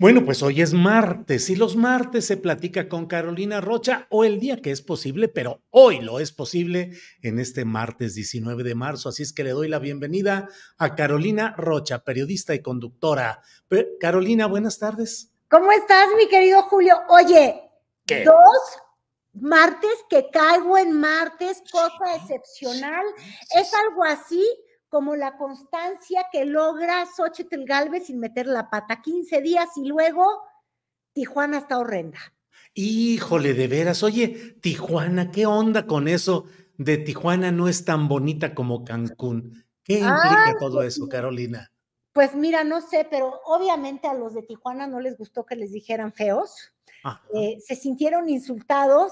Bueno, pues hoy es martes y los martes se platica con Carolina Rocha o el día que es posible, pero hoy lo es posible en este martes 19 de marzo. Así es que le doy la bienvenida a Carolina Rocha, periodista y conductora. Carolina, buenas tardes. ¿Cómo estás, mi querido Julio? Oye, dos martes que caigo en martes, cosa excepcional. Es algo así como la constancia que logra Xochitl Galvez sin meter la pata 15 días y luego Tijuana está horrenda. Híjole, de veras, oye, Tijuana, ¿qué onda con eso de Tijuana no es tan bonita como Cancún? ¿Qué implica todo eso, Carolina? Pues mira, no sé, pero obviamente a los de Tijuana no les gustó que les dijeran feos. Eh, se sintieron insultados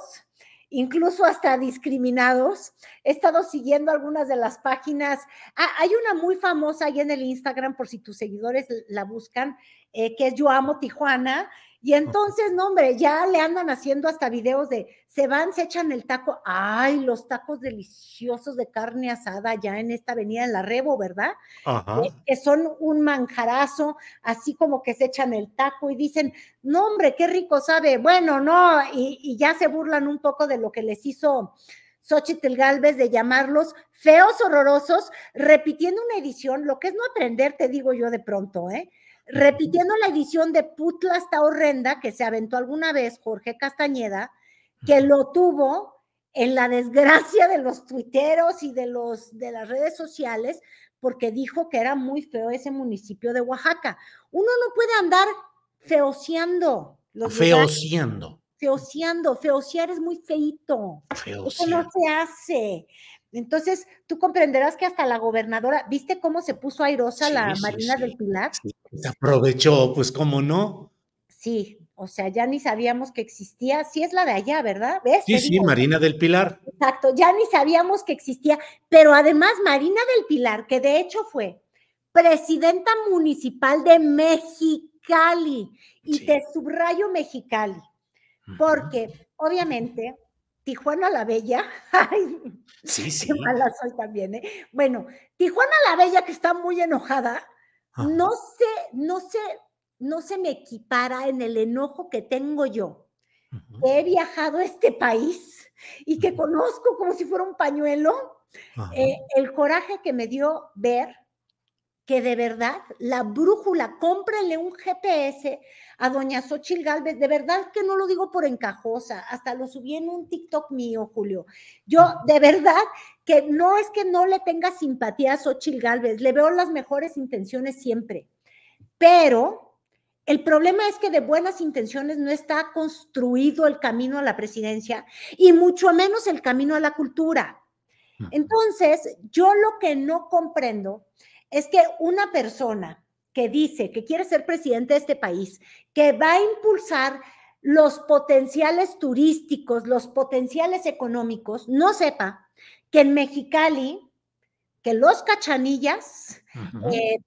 incluso hasta discriminados. He estado siguiendo algunas de las páginas. Ah, hay una muy famosa ahí en el Instagram, por si tus seguidores la buscan, eh, que es Yo Amo Tijuana, y entonces, no, hombre, ya le andan haciendo hasta videos de, se van, se echan el taco, ay, los tacos deliciosos de carne asada ya en esta avenida en la Rebo, ¿verdad? Ajá. Eh, que son un manjarazo, así como que se echan el taco y dicen, no, hombre, qué rico sabe, bueno, no, y, y ya se burlan un poco de lo que les hizo Xochitl Galvez de llamarlos feos, horrorosos, repitiendo una edición, lo que es no aprender, te digo yo de pronto, ¿eh? repitiendo la edición de Putla está horrenda que se aventó alguna vez Jorge Castañeda, que lo tuvo en la desgracia de los tuiteros y de, los, de las redes sociales, porque dijo que era muy feo ese municipio de Oaxaca. Uno no puede andar feociando. Feociando. Feociando. Feociar es muy feito. Eso no se hace. Entonces, tú comprenderás que hasta la gobernadora, ¿viste cómo se puso airosa la Marina del Pilar? se aprovechó, pues cómo no. Sí, o sea, ya ni sabíamos que existía. Sí es la de allá, ¿verdad? ¿Ves? Sí, sí, Marina del Pilar. Exacto, ya ni sabíamos que existía. Pero además, Marina del Pilar, que de hecho fue presidenta municipal de Mexicali, y te subrayo Mexicali, porque obviamente Tijuana la Bella. Ay, sí, sí. mala soy también, ¿eh? Bueno, Tijuana la Bella, que está muy enojada, no sé, no sé, no se me equipara en el enojo que tengo yo. He viajado a este país y que conozco como si fuera un pañuelo. Eh, el coraje que me dio ver que de verdad la brújula, cómprale un GPS a doña Xochil Galvez, de verdad que no lo digo por encajosa, hasta lo subí en un TikTok mío, Julio. Yo de verdad que no es que no le tenga simpatía a Xochil Galvez, le veo las mejores intenciones siempre, pero el problema es que de buenas intenciones no está construido el camino a la presidencia y mucho menos el camino a la cultura. Entonces, yo lo que no comprendo es que una persona que dice que quiere ser presidente de este país, que va a impulsar los potenciales turísticos, los potenciales económicos, no sepa que en Mexicali, que los cachanillas eh,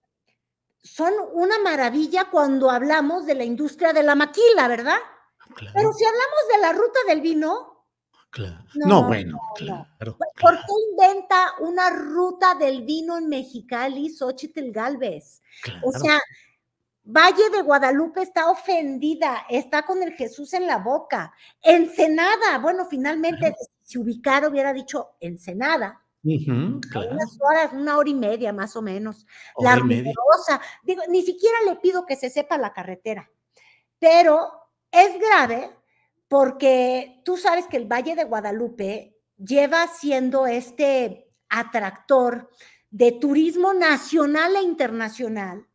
son una maravilla cuando hablamos de la industria de la maquila, ¿verdad? Pero si hablamos de la ruta del vino, no, bueno, claro, ¿Por qué inventa una ruta del vino en Mexicali, Xochitl Galvez? O sea, Valle de Guadalupe está ofendida, está con el Jesús en la boca. Ensenada, bueno, finalmente, se si ubicara hubiera dicho Ensenada. horas, una hora y media más o menos. la ruidosa. Digo, ni siquiera le pido que se sepa la carretera, pero es grave porque tú sabes que el Valle de Guadalupe lleva siendo este atractor de turismo nacional e internacional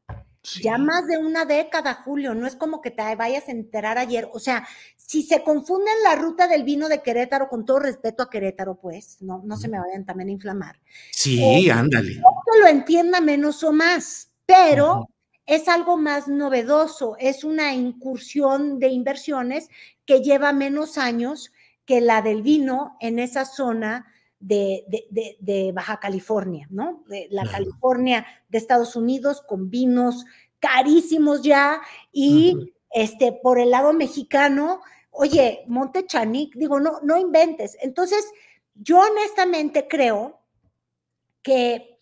Ya más de una década, Julio, no es como que te vayas a enterar ayer. O sea, si se confunden la ruta del vino de Querétaro, con todo respeto a Querétaro, pues, no, no se me vayan también a inflamar. Sí, eh, ándale. No que lo entienda menos o más, pero es algo más novedoso, es una incursión de inversiones que lleva menos años que la del vino en esa zona de, Baja California, ¿no? la California de Estados Unidos con vinos carísimos ya y este por el lado mexicano, oye, Monte digo, no, no inventes. Entonces, yo honestamente creo que,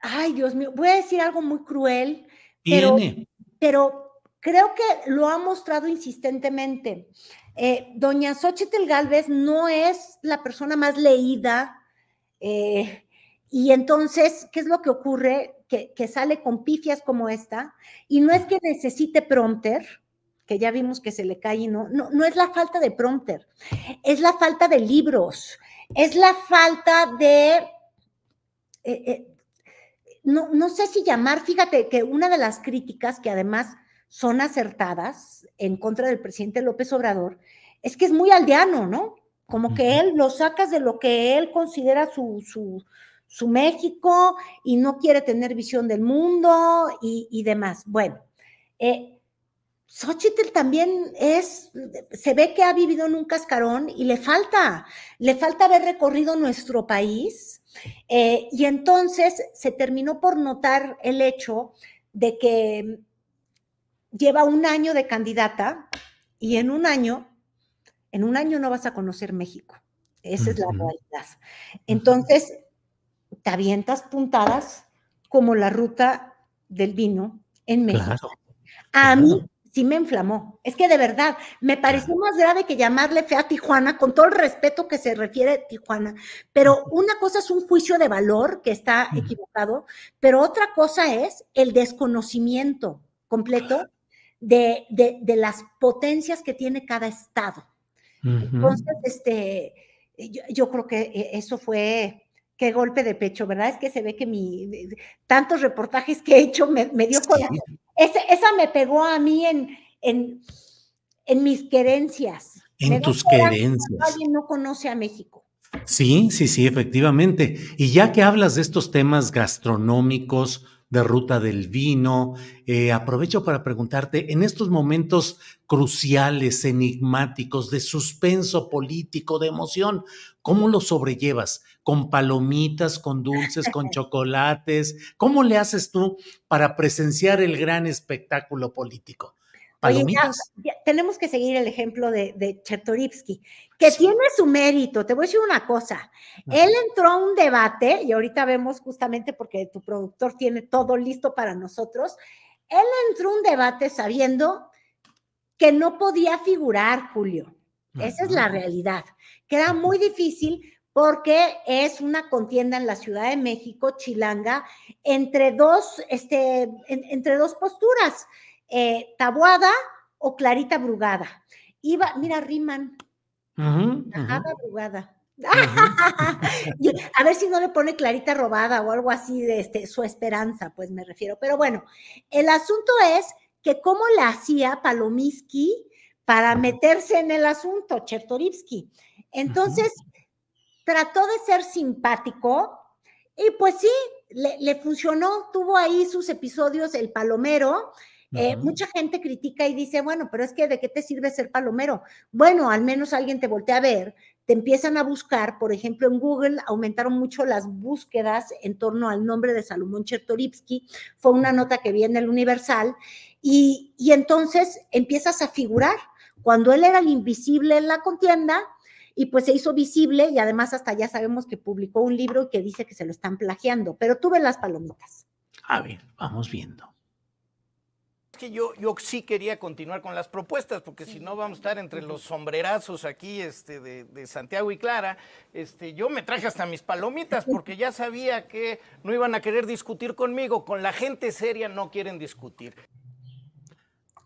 ay Dios mío, voy a decir algo muy cruel, pero, pero creo que lo ha mostrado insistentemente. Eh, doña Xochitl Galvez no es la persona más leída eh, y entonces, ¿qué es lo que ocurre? Que, sale con pifias como esta y no es que necesite prompter, que ya vimos que se le cae y no, no, no es la falta de prompter, es la falta de libros, es la falta de... Eh, no, no sé si llamar, fíjate que una de las críticas que además son acertadas en contra del presidente López Obrador es que es muy aldeano, ¿no? Como que él lo sacas de lo que él considera su, su, México y no quiere tener visión del mundo y, demás. Bueno, eh, Xochitl también es, se ve que ha vivido en un cascarón y le falta, le falta haber recorrido nuestro país. Eh, y entonces se terminó por notar el hecho de que lleva un año de candidata y en un año, en un año no vas a conocer México. Esa es la realidad. Entonces, te avientas puntadas como la ruta del vino en México. A mí sí me inflamó. Es que de verdad, me pareció más grave que llamarle fe a Tijuana, con todo el respeto que se refiere a Tijuana. Pero una cosa es un juicio de valor que está equivocado, pero otra cosa es el desconocimiento completo de, las potencias que tiene cada estado. Entonces, este, yo, creo que eh, eso fue qué golpe de pecho, ¿verdad? Es que se ve que mi tantos reportajes que he hecho me, dio esa, me pegó a mí en, en, mis querencias. En tus querencias. alguien no conoce a México. Sí, sí, sí, efectivamente. Y ya que hablas de estos temas gastronómicos, de Ruta del Vino. Eh, aprovecho para preguntarte, en estos momentos cruciales, enigmáticos, de suspenso político, de emoción, ¿cómo lo sobrellevas? ¿Con palomitas, con dulces, con chocolates? ¿Cómo le haces tú para presenciar el gran espectáculo político? Oye, tenemos que seguir el ejemplo de, de que tiene su mérito. Te voy a decir una cosa. Él entró a un debate, y ahorita vemos justamente porque tu productor tiene todo listo para nosotros. Él entró a un debate sabiendo que no podía figurar, Julio. Esa es la realidad, que era muy difícil porque es una contienda en la Ciudad de México, Chilanga, entre dos, este, entre dos posturas. Eh, tabuada o Clarita Brugada. Iba, mira, riman. Brugada. A ver si no le pone clarita robada o algo así de este, su esperanza, pues me refiero. Pero bueno, el asunto es que cómo la hacía Palominsky para meterse en el asunto, Chertorivsky. Entonces, trató de ser simpático y pues sí, le funcionó, tuvo ahí sus episodios, el palomero, eh, mucha gente critica y dice, bueno, pero es que ¿de qué te sirve ser palomero? Bueno, al menos alguien te voltea a ver, te empiezan a buscar, por ejemplo, en Google aumentaron mucho las búsquedas en torno al nombre de Salomón Chertoripsky, fue una nota que vi en el Universal, y, entonces empiezas a figurar. Cuando él era el invisible en la contienda, y pues se hizo visible y además hasta ya sabemos que publicó un libro que dice que se lo están plagiando, pero tú ves las palomitas. A ver, vamos viendo que yo, yo sí quería continuar con las propuestas, porque si no vamos a estar entre los sombrerazos aquí este, de, Santiago y Clara. Este, yo me traje hasta mis palomitas, porque ya sabía que no iban a querer discutir conmigo. Con la gente seria no quieren discutir.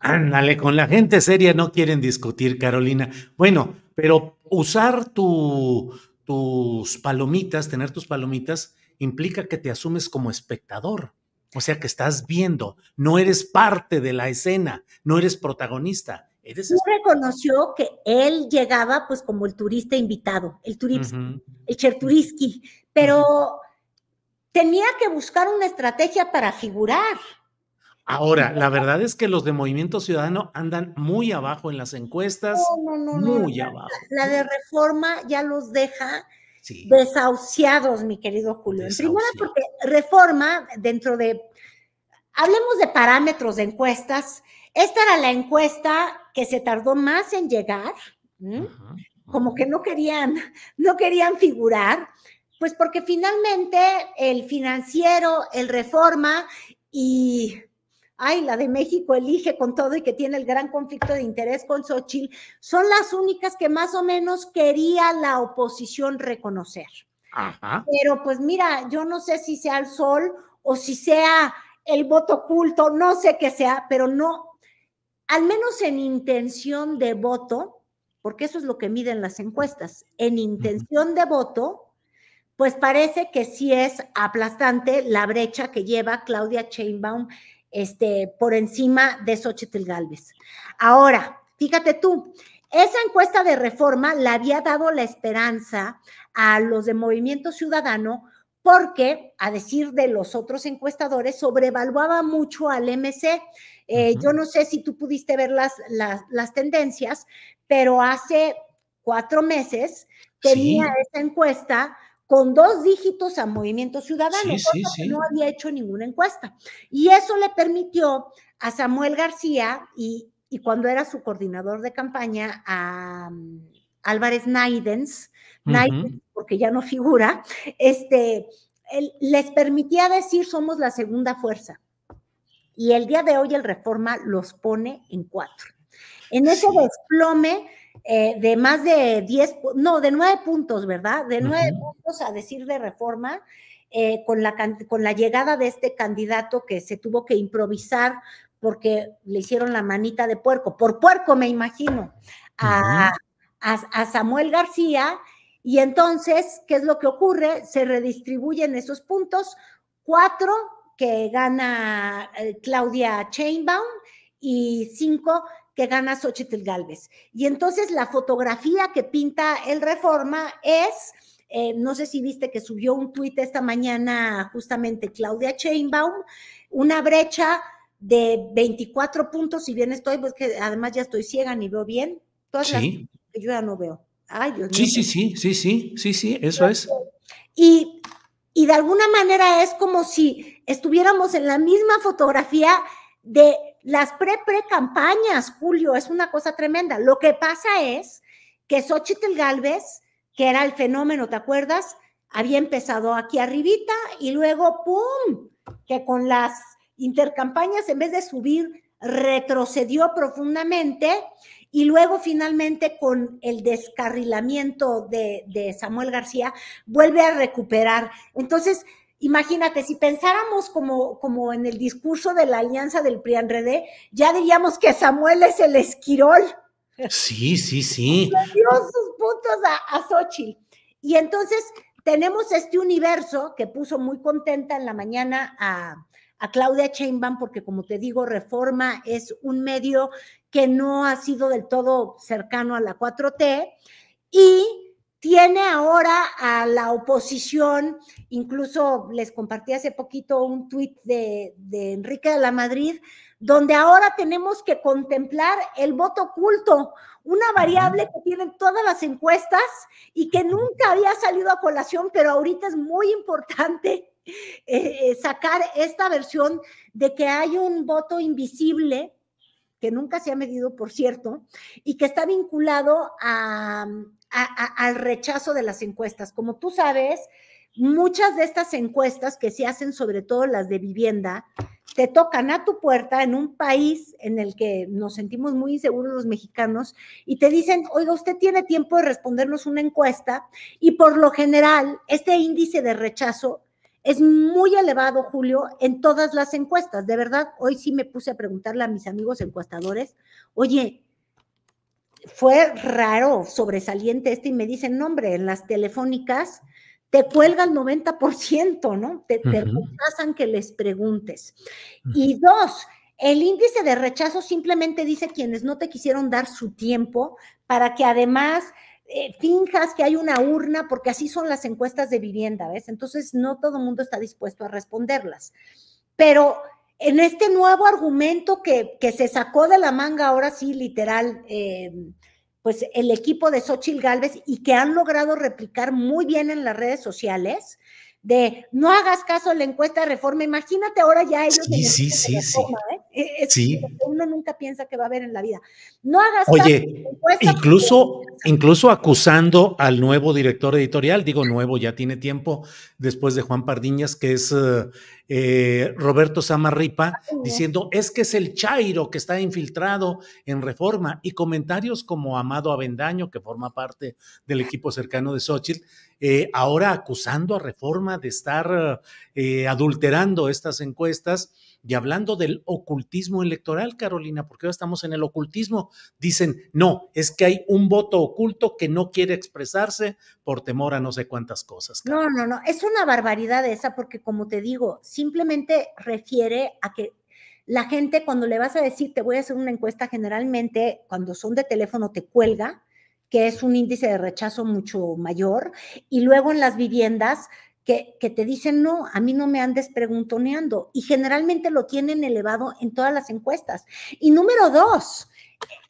Ándale, con la gente seria no quieren discutir, Carolina. Bueno, pero usar tus palomitas, tener tus palomitas, implica que te asumes como espectador. O sea que estás viendo, no eres parte de la escena, no eres protagonista. Él reconoció que él llegaba pues como el turista invitado, el turista, el cherturiski, pero tenía que buscar una estrategia para figurar. Ahora, la verdad es que los de Movimiento Ciudadano andan muy abajo en las encuestas. muy abajo. La de reforma ya los deja desahuciados, mi querido Julio. Primero porque reforma dentro de, hablemos de parámetros de encuestas, esta era la encuesta que se tardó más en llegar, como que no querían, no querían figurar, pues porque finalmente el financiero, el reforma y ay, la de México elige con todo y que tiene el gran conflicto de interés con Xochitl, son las únicas que más o menos quería la oposición reconocer. Pero pues mira, yo no sé si sea el sol o si sea el voto oculto, no sé qué sea, pero no, al menos en intención de voto, porque eso es lo que miden las encuestas, en intención de voto, pues parece que sí es aplastante la brecha que lleva Claudia Chainbaum este, por encima de Xochitl Galvez. Ahora, fíjate tú, esa encuesta de reforma la había dado la esperanza a los de Movimiento Ciudadano porque, a decir de los otros encuestadores, sobrevaluaba mucho al MC. Eh, yo no sé si tú pudiste ver las, las, tendencias, pero hace cuatro meses tenía esa encuesta con dos dígitos a Movimiento Ciudadano, no había hecho ninguna encuesta. Y eso le permitió a Samuel García y, cuando era su coordinador de campaña, a mm, Álvarez Naidens, Naidens, porque ya no figura, este, les permitía decir somos la segunda fuerza. Y el día de hoy el Reforma los pone en cuatro. En ese desplome eh, de más de 10, no, de nueve puntos, ¿verdad? De nueve puntos a decir de reforma. Eh, con, la, con la llegada de este candidato que se tuvo que improvisar porque le hicieron la manita de puerco, por puerco me imagino, a, Samuel García. Y entonces, ¿qué es lo que ocurre? Se redistribuyen esos puntos, cuatro que gana eh, Claudia Chainbaum y cinco que gana Xochitl Galvez. Y entonces la fotografía que pinta el Reforma es, eh, no sé si viste que subió un tuit esta mañana justamente Claudia Chainbaum, una brecha de 24 puntos, si bien estoy, pues que además ya estoy ciega ni veo bien, todas sí. las yo ya no veo. Ay, sí, sí, sí, sí, sí, sí, eso es. y de alguna manera es como si estuviéramos en la misma fotografía de las pre-pre-campañas, Julio, es una cosa tremenda. Lo que pasa es que Xochitl Galvez, que era el fenómeno, ¿te acuerdas? Había empezado aquí arribita y luego, ¡pum!, que con las intercampañas, en vez de subir, retrocedió profundamente y luego finalmente con el descarrilamiento de, de Samuel García, vuelve a recuperar. Entonces, Imagínate, si pensáramos como, como en el discurso de la alianza del pri ya diríamos que Samuel es el esquirol. Sí, sí, sí. dio sus puntos a, Sochi Xochitl. Y entonces tenemos este universo que puso muy contenta en la mañana a, a Claudia Sheinbaum, porque como te digo, Reforma es un medio que no ha sido del todo cercano a la 4T. Y tiene ahora a la oposición, incluso les compartí hace poquito un tuit de, Enrique de la Madrid, donde ahora tenemos que contemplar el voto oculto, una variable que tienen todas las encuestas y que nunca había salido a colación, pero ahorita es muy importante eh, eh, sacar esta versión de que hay un voto invisible que nunca se ha medido, por cierto, y que está vinculado al rechazo de las encuestas. Como tú sabes, muchas de estas encuestas que se hacen, sobre todo las de vivienda, te tocan a tu puerta en un país en el que nos sentimos muy inseguros los mexicanos y te dicen, oiga, usted tiene tiempo de respondernos una encuesta y por lo general este índice de rechazo es muy elevado, Julio, en todas las encuestas. De verdad, hoy sí me puse a preguntarle a mis amigos encuestadores, oye, fue raro, sobresaliente este, y me dicen, no, hombre, en las telefónicas te cuelga el 90%, ¿no? Te, rechazan que les preguntes. Y dos, el índice de rechazo simplemente dice quienes no te quisieron dar su tiempo para que además eh, finjas que hay una urna, porque así son las encuestas de vivienda, ¿ves? Entonces no todo el mundo está dispuesto a responderlas. Pero en este nuevo argumento que, que se sacó de la manga ahora sí, literal, em, pues el equipo de Xochitl Galvez y que han logrado replicar muy bien en las redes sociales, de no hagas caso a la encuesta de reforma, imagínate ahora ya ellos... Sí, sí, sí, sí. E-, sí. uno nunca piensa que va a haber en la vida. No hagas. Oye, incluso, incluso acusando al nuevo director editorial, digo nuevo, ya tiene tiempo, después de Juan Pardiñas, que es eh, eh, Roberto Samarripa, ah, diciendo es que es el Chairo que está infiltrado en reforma, y comentarios como Amado Avendaño, que forma parte del equipo cercano de Xochitl, eh, ahora acusando a reforma de estar adulterando estas encuestas y hablando del ocultismo electoral, Carolina, porque ahora estamos en el ocultismo, dicen, no, es que hay un voto oculto que no quiere expresarse por temor a no sé cuántas cosas. No, no, no, es una barbaridad esa porque como te digo, simplemente refiere a que la gente cuando le vas a decir, te voy a hacer una encuesta, generalmente cuando son de teléfono te cuelga, que es un índice de rechazo mucho mayor, y luego en las viviendas que, te dicen, no, a mí no me andes preguntoneando. Y generalmente lo tienen elevado en todas las encuestas. Y número dos,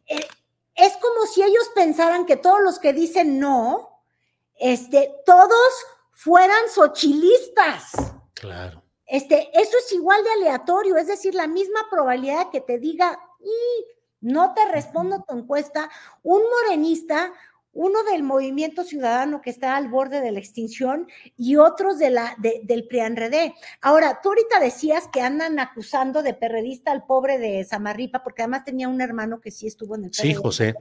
e, e, es como si ellos pensaran que todos los que dicen no, este, todos fueran sochilistas. Claro. Este, eso es igual de aleatorio, es decir, la misma probabilidad que te diga, y no te respondo tu encuesta, un morenista uno del movimiento ciudadano que está al borde de la extinción y otros de la, de, del PRIANREDé. Ahora, tú ahorita decías que andan acusando de perredista al pobre de Samarripa, porque además tenía un hermano que sí estuvo en el PRD. Sí, José.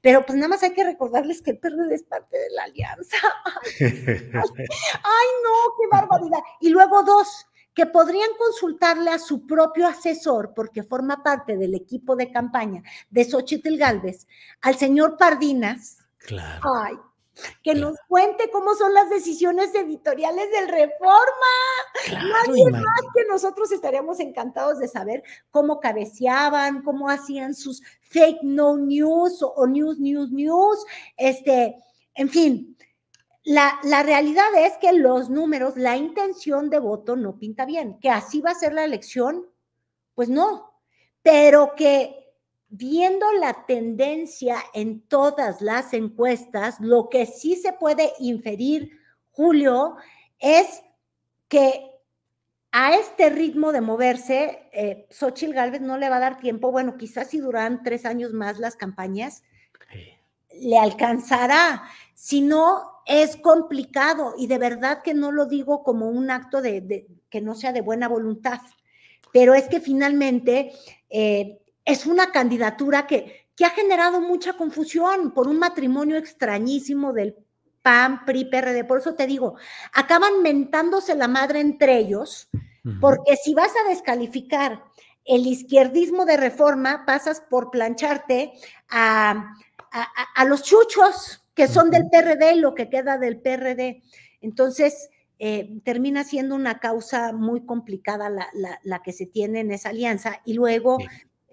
Pero pues nada más hay que recordarles que el PRD es parte de la alianza. ay, no, qué barbaridad. Y luego dos que podrían consultarle a su propio asesor, porque forma parte del equipo de campaña de Xochitl Galvez, al señor Pardinas, Claro. Ay, que nos cuente cómo son las decisiones editoriales del Reforma. ¡Más más que nosotros estaríamos encantados de saber cómo cabeceaban, cómo hacían sus fake no news o, news, news, news. Este, en fin, la, la, realidad es que los números, la intención de voto no pinta bien. Que así va a ser la elección, pues no. Pero que viendo la tendencia en todas las encuestas, lo que sí se puede inferir, Julio, es que a este ritmo de moverse, eh, Xochitl Galvez no le va a dar tiempo, bueno, quizás si duran tres años más las campañas, le alcanzará. Si no, es complicado y de verdad que no lo digo como un acto de, que no sea de buena voluntad, pero es que finalmente... Eh, es una candidatura que, que ha generado mucha confusión por un matrimonio extrañísimo del PAN, PRI, PRD. Por eso te digo, acaban mentándose la madre entre ellos, porque si vas a descalificar el izquierdismo de reforma, pasas por plancharte a, los chuchos que son del PRD, lo que queda del PRD. Entonces, eh, termina siendo una causa muy complicada la, que se tiene en esa alianza. Y luego,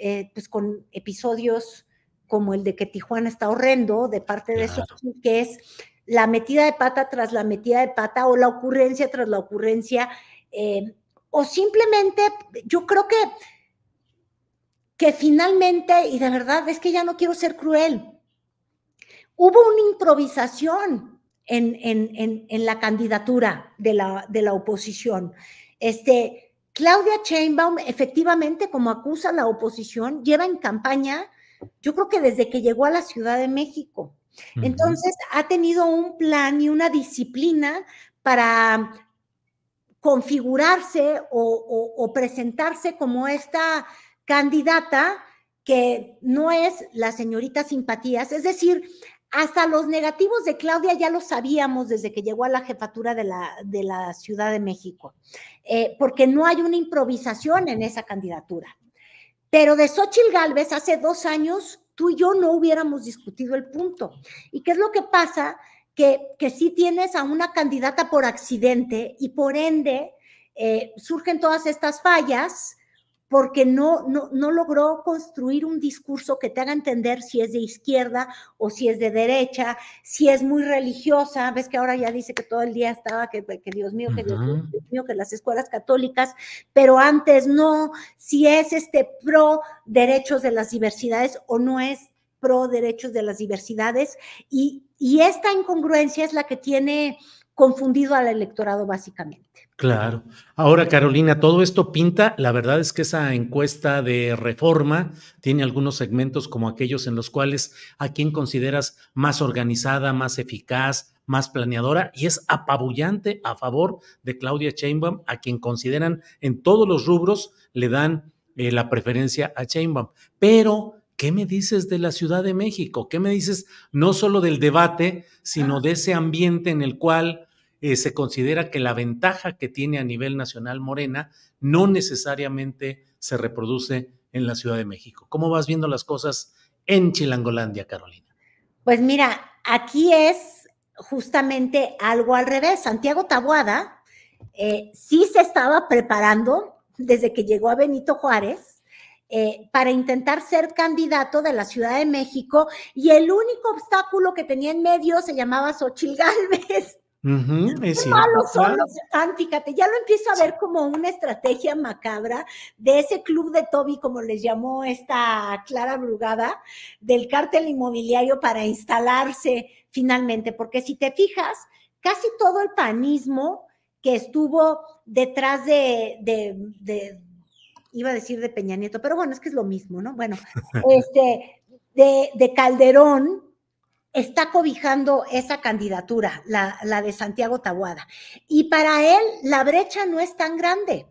eh, pues con episodios como el de que Tijuana está horrendo de parte de eso, que es la metida de pata tras la metida de pata o la ocurrencia tras la ocurrencia, eh, o simplemente yo creo que, que finalmente, y de verdad es que ya no quiero ser cruel, hubo una improvisación en, la candidatura de la, de la oposición. Este, Claudia Sheinbaum, efectivamente, como acusa la oposición, lleva en campaña, yo creo que desde que llegó a la Ciudad de México. Entonces, ha tenido un plan y una disciplina para configurarse o, o presentarse como esta candidata que no es la señorita simpatías. Es decir, hasta los negativos de Claudia ya los sabíamos desde que llegó a la jefatura de la, Ciudad de México, eh, porque no hay una improvisación en esa candidatura. Pero de Xochitl Galvez hace dos años tú y yo no hubiéramos discutido el punto. ¿Y qué es lo que pasa? Que, si tienes a una candidata por accidente y por ende eh, surgen todas estas fallas porque no, no, no logró construir un discurso que te haga entender si es de izquierda o si es de derecha, si es muy religiosa, ves que ahora ya dice que todo el día estaba, que, Dios mío, que Dios mío, que las escuelas católicas, pero antes no, si es este pro derechos de las diversidades o no es pro derechos de las diversidades y, y esta incongruencia es la que tiene confundido al electorado básicamente. Claro. Ahora, Carolina, todo esto pinta, la verdad es que esa encuesta de reforma tiene algunos segmentos como aquellos en los cuales a quien consideras más organizada, más eficaz, más planeadora, y es apabullante a favor de Claudia Sheinbaum, a quien consideran en todos los rubros le dan eh, la preferencia a Sheinbaum. Pero ¿qué me dices de la Ciudad de México? ¿Qué me dices no solo del debate, sino de ese ambiente en el cual eh, se considera que la ventaja que tiene a nivel nacional Morena no necesariamente se reproduce en la Ciudad de México? ¿Cómo vas viendo las cosas en Chilangolandia, Carolina? Pues mira, aquí es justamente algo al revés. Santiago Tabuada eh, sí se estaba preparando desde que llegó a Benito Juárez eh, para intentar ser candidato de la Ciudad de México y el único obstáculo que tenía en medio se llamaba Xochil Gálvez. Uh es malos son los Fíjate, Ya lo empiezo a ver como una estrategia macabra de ese club de Toby, como les llamó esta Clara Brugada, del cártel inmobiliario para instalarse finalmente. Porque si te fijas, casi todo el panismo que estuvo detrás de iba a decir de Peña Nieto, pero bueno, es que es lo mismo, ¿no? Bueno, este, de, Calderón está cobijando esa candidatura, la, de Santiago Tabuada. Y para él la brecha no es tan grande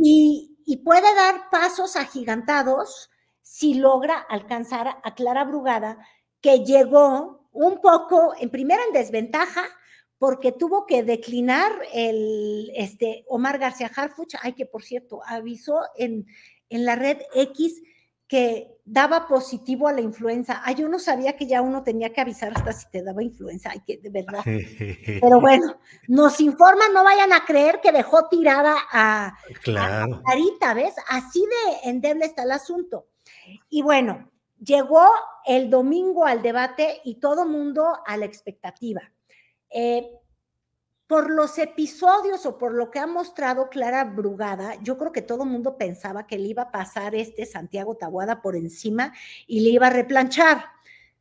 y, y, puede dar pasos agigantados si logra alcanzar a Clara Brugada, que llegó un poco, en primera en desventaja, porque tuvo que declinar el este, Omar García Harfuch, ay que por cierto, avisó en, en la red X que daba positivo a la influenza. Ay, yo no sabía que ya uno tenía que avisar hasta si te daba influenza, ay, que de verdad. Pero bueno, nos informan, no vayan a creer que dejó tirada a, claro. a ¿ves? Así de endeble está el asunto. Y bueno, llegó el domingo al debate y todo mundo a la expectativa. Eh, por los episodios o por lo que ha mostrado Clara Brugada, yo creo que todo el mundo pensaba que le iba a pasar este Santiago Tabuada por encima y le iba a replanchar.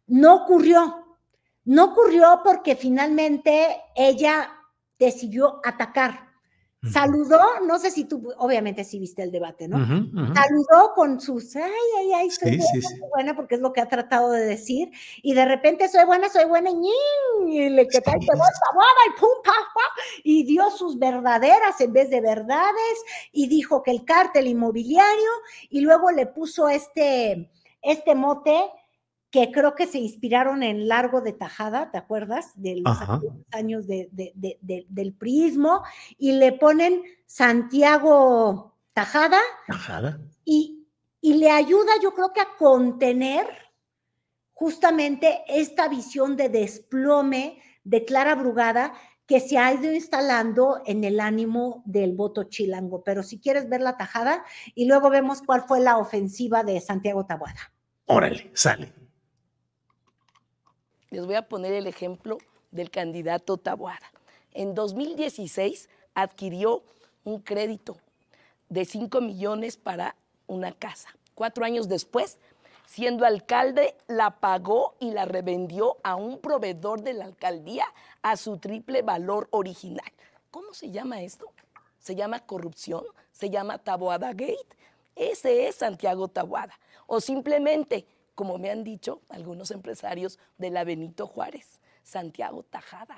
No ocurrió. No ocurrió porque finalmente ella decidió atacar, Saludó, no sé si tú, obviamente sí viste el debate, ¿no? Saludó con sus, ay, ay, ay, soy buena, porque es lo que ha tratado de decir, y de repente soy buena, soy buena, y, y le que el y pum, y dio sus verdaderas en vez de verdades, y dijo que el cártel inmobiliario, y luego le puso este, este mote que creo que se inspiraron en Largo de Tajada, ¿te acuerdas? De los años del prismo, y le ponen Santiago Tajada. Tajada. Y, y le ayuda, yo creo que a contener justamente esta visión de desplome de Clara Brugada que se ha ido instalando en el ánimo del voto chilango. Pero si quieres ver la tajada y luego vemos cuál fue la ofensiva de Santiago Tabuada. Órale, sale. Les voy a poner el ejemplo del candidato Tabuada. En 2016 adquirió un crédito de 5 millones para una casa. Cuatro años después, siendo alcalde, la pagó y la revendió a un proveedor de la alcaldía a su triple valor original. ¿Cómo se llama esto? Se llama corrupción, se llama Taboada Gate. Ese es Santiago Taboada. O simplemente como me han dicho algunos empresarios de la Benito Juárez, Santiago Tajada.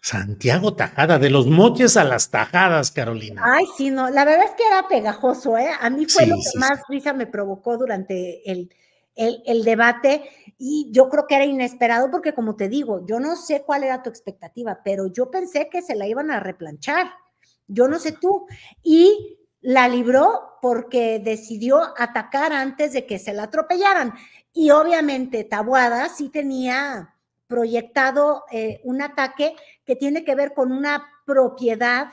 Santiago Tajada, de los moches a las tajadas, Carolina. Ay, sí, no, la verdad es que era pegajoso, ¿eh? A mí fue lo que más risa me provocó durante el, el, el, debate y yo creo que era inesperado porque, como te digo, yo no sé cuál era tu expectativa, pero yo pensé que se la iban a replanchar. Yo no sé tú. Y la libró porque decidió atacar antes de que se la atropellaran. Y obviamente Tabuada sí tenía proyectado eh, un ataque que tiene que ver con una propiedad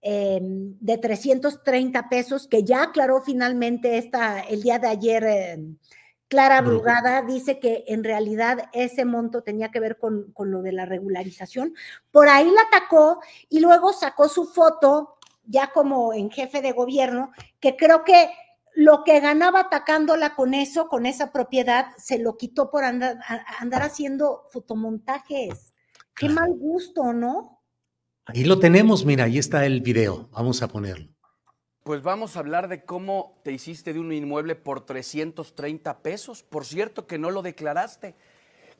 em, de 330 pesos que ya aclaró finalmente esta, el día de ayer. Eh, Clara Brugada dice que en realidad ese monto tenía que ver con, con, lo de la regularización. Por ahí la atacó y luego sacó su foto ya como en jefe de gobierno, que creo que lo que ganaba atacándola con eso, con esa propiedad, se lo quitó por andar, haciendo fotomontajes. Qué mal gusto, ¿no? Ahí lo tenemos, mira, ahí está el video, vamos a ponerlo. Pues vamos a hablar de cómo te hiciste de un inmueble por 330 pesos. Por cierto que no lo declaraste.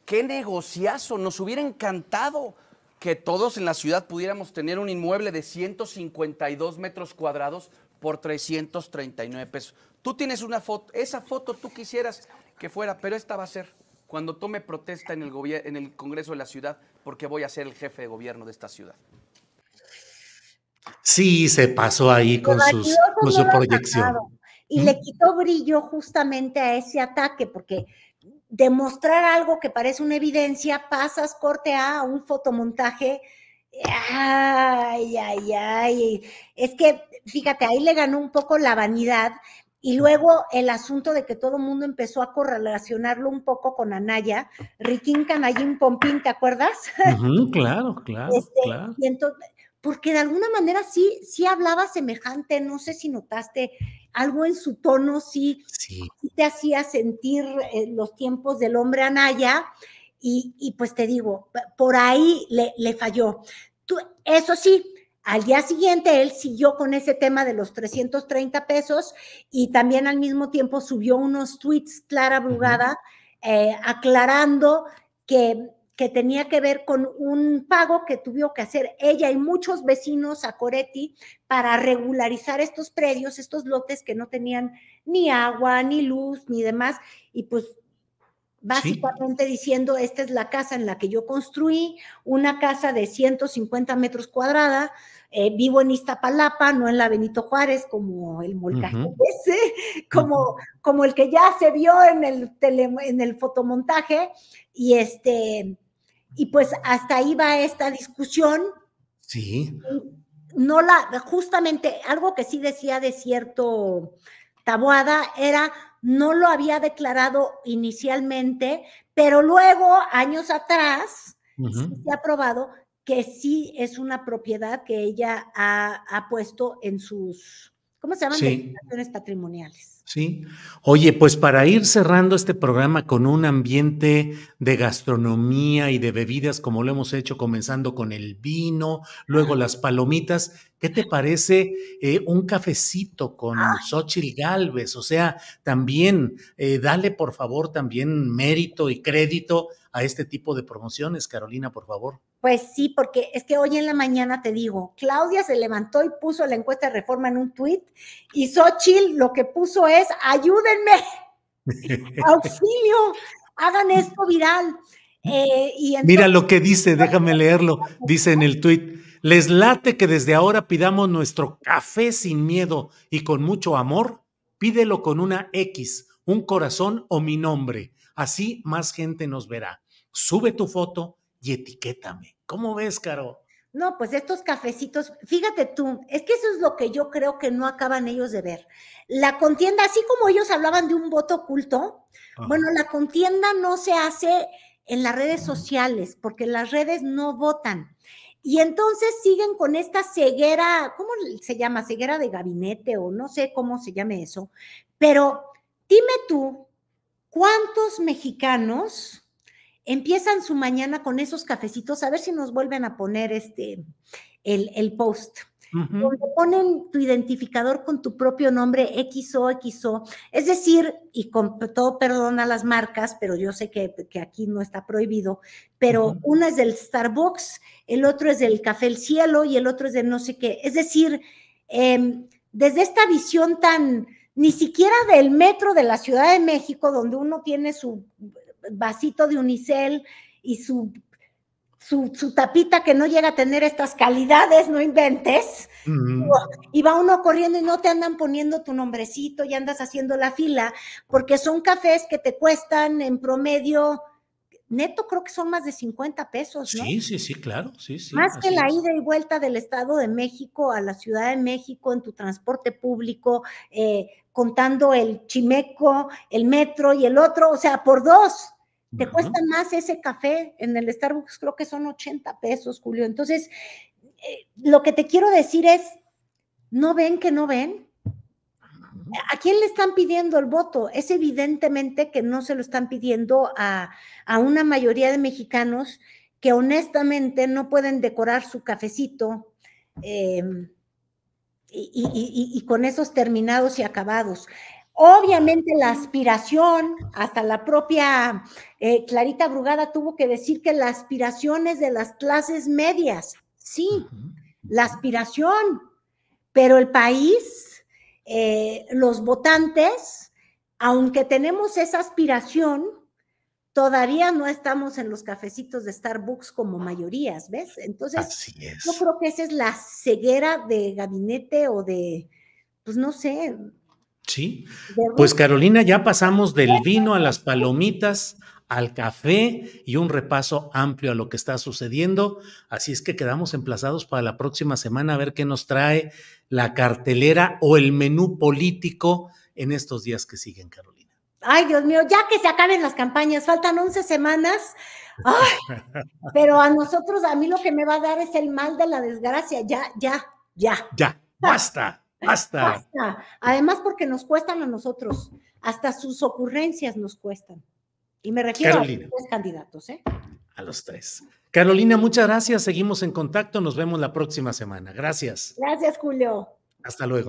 Qué negociazo, nos hubiera encantado que todos en la ciudad pudiéramos tener un inmueble de 152 metros cuadrados por 339 pesos. Tú tienes una foto, esa foto tú quisieras que fuera, pero esta va a ser cuando tome protesta en el, en el Congreso de la ciudad porque voy a ser el jefe de gobierno de esta ciudad. Sí, se pasó ahí con su proyección. Y le quitó brillo justamente a ese ataque, porque demostrar algo que parece una evidencia, pasas corte A, un fotomontaje. Ay, ay, ay. Es que, fíjate, ahí le ganó un poco la vanidad y luego el asunto de que todo el mundo empezó a correlacionarlo un poco con Anaya, Riquín Canallín Pompín, ¿te acuerdas? claro, claro, este, porque de alguna manera sí, sí hablaba semejante, no sé si notaste algo en su tono sí, te hacía sentir eh, los tiempos del hombre Anaya y, pues te digo, por ahí le, falló. eso sí, al día siguiente él siguió con ese tema de los 330 pesos y también al mismo tiempo subió unos tweets Clara Brugada eh, aclarando que que tenía que ver con un pago que tuvo que hacer ella y muchos vecinos a Coretti para regularizar estos predios, estos lotes que no tenían ni agua, ni luz, ni demás, y pues básicamente diciendo, esta es la casa en la que yo construí, una casa de 150 metros cuadrada, eh, vivo en Iztapalapa, no en la Benito Juárez, como el molcaje ese, como, como el que ya se vio en el, en el fotomontaje, y este y pues hasta ahí va esta discusión. Sí. No la, justamente algo que sí decía de cierto Taboada era, no lo había declarado inicialmente, pero luego, años atrás, se ha probado que sí es una propiedad que ella ha puesto en sus, ¿Cómo se llaman? Sí. patrimoniales. Sí. Oye, pues para ir cerrando este programa con un ambiente de gastronomía y de bebidas, como lo hemos hecho, comenzando con el vino, luego las palomitas, ¿qué te parece eh, un cafecito con Xochitl Galvez? O sea, también eh, dale por favor también mérito y crédito a este tipo de promociones, Carolina, por favor. Pues sí, porque es que hoy en la mañana te digo, Claudia se levantó y puso la encuesta de reforma en un tuit y Xochitl lo que puso es, ayúdenme, auxilio, hagan esto viral. Eh, y Mira lo que dice, déjame leerlo, dice en el tuit, les late que desde ahora pidamos nuestro café sin miedo y con mucho amor, pídelo con una X, un corazón o mi nombre. Así más gente nos verá sube tu foto y etiquétame. ¿Cómo ves, Caro? No, pues estos cafecitos, fíjate tú, es que eso es lo que yo creo que no acaban ellos de ver. La contienda, así como ellos hablaban de un voto oculto, bueno, la contienda no se hace en las redes sociales, porque las redes no votan. Y entonces siguen con esta ceguera, ¿cómo se llama? Ceguera de gabinete o no sé cómo se llame eso. Pero dime tú, ¿cuántos mexicanos empiezan su mañana con esos cafecitos, a ver si nos vuelven a poner este, el, post. donde ponen tu identificador con tu propio nombre XOXO, es decir, y con todo perdón a las marcas, pero yo sé que, aquí no está prohibido, pero uno es del Starbucks, el otro es del Café El Cielo y el otro es de no sé qué. Es decir, em, desde esta visión tan, ni siquiera del metro de la Ciudad de México, donde uno tiene su vasito de unicel y su, su, tapita que no llega a tener estas calidades, no inventes. Y va uno corriendo y no te andan poniendo tu nombrecito y andas haciendo la fila, porque son cafés que te cuestan en promedio neto creo que son más de 50 pesos, Sí, sí, sí, claro, Más que la ida y vuelta del Estado de México a la Ciudad de México en tu transporte público, eh, contando el chimeco, el metro y el otro, o sea, por dos. Te cuesta más ese café en el Starbucks, creo que son 80 pesos, Julio. Entonces, eh, lo que te quiero decir es, ¿no ven que no ven? ¿A quién le están pidiendo el voto? Es evidentemente que no se lo están pidiendo a, una mayoría de mexicanos que honestamente no pueden decorar su cafecito em, y, con esos terminados y acabados. Obviamente la aspiración, hasta la propia eh, Clarita Brugada tuvo que decir que la aspiración es de las clases medias, sí, la aspiración, pero el país eh, los votantes, aunque tenemos esa aspiración, todavía no estamos en los cafecitos de Starbucks como mayorías, ¿ves? Entonces, yo creo que esa es la ceguera de gabinete o de, pues no sé. Sí. Pues Carolina, ya pasamos del vino a las palomitas, al café y un repaso amplio a lo que está sucediendo. Así es que quedamos emplazados para la próxima semana a ver qué nos trae la cartelera o el menú político en estos días que siguen, Carolina. Ay, Dios mío, ya que se acaben las campañas, faltan 11 semanas. pero a nosotros, a mí lo que me va a dar es el mal de la desgracia. Ya, ya, ya. Ya, basta, basta. Basta. Además, porque nos cuestan a nosotros. Hasta sus ocurrencias nos cuestan. Y me refiero a los tres candidatos, ¿eh? A los tres. Carolina, muchas gracias. Seguimos en contacto. Nos vemos la próxima semana. Gracias. Gracias, Julio. Hasta luego.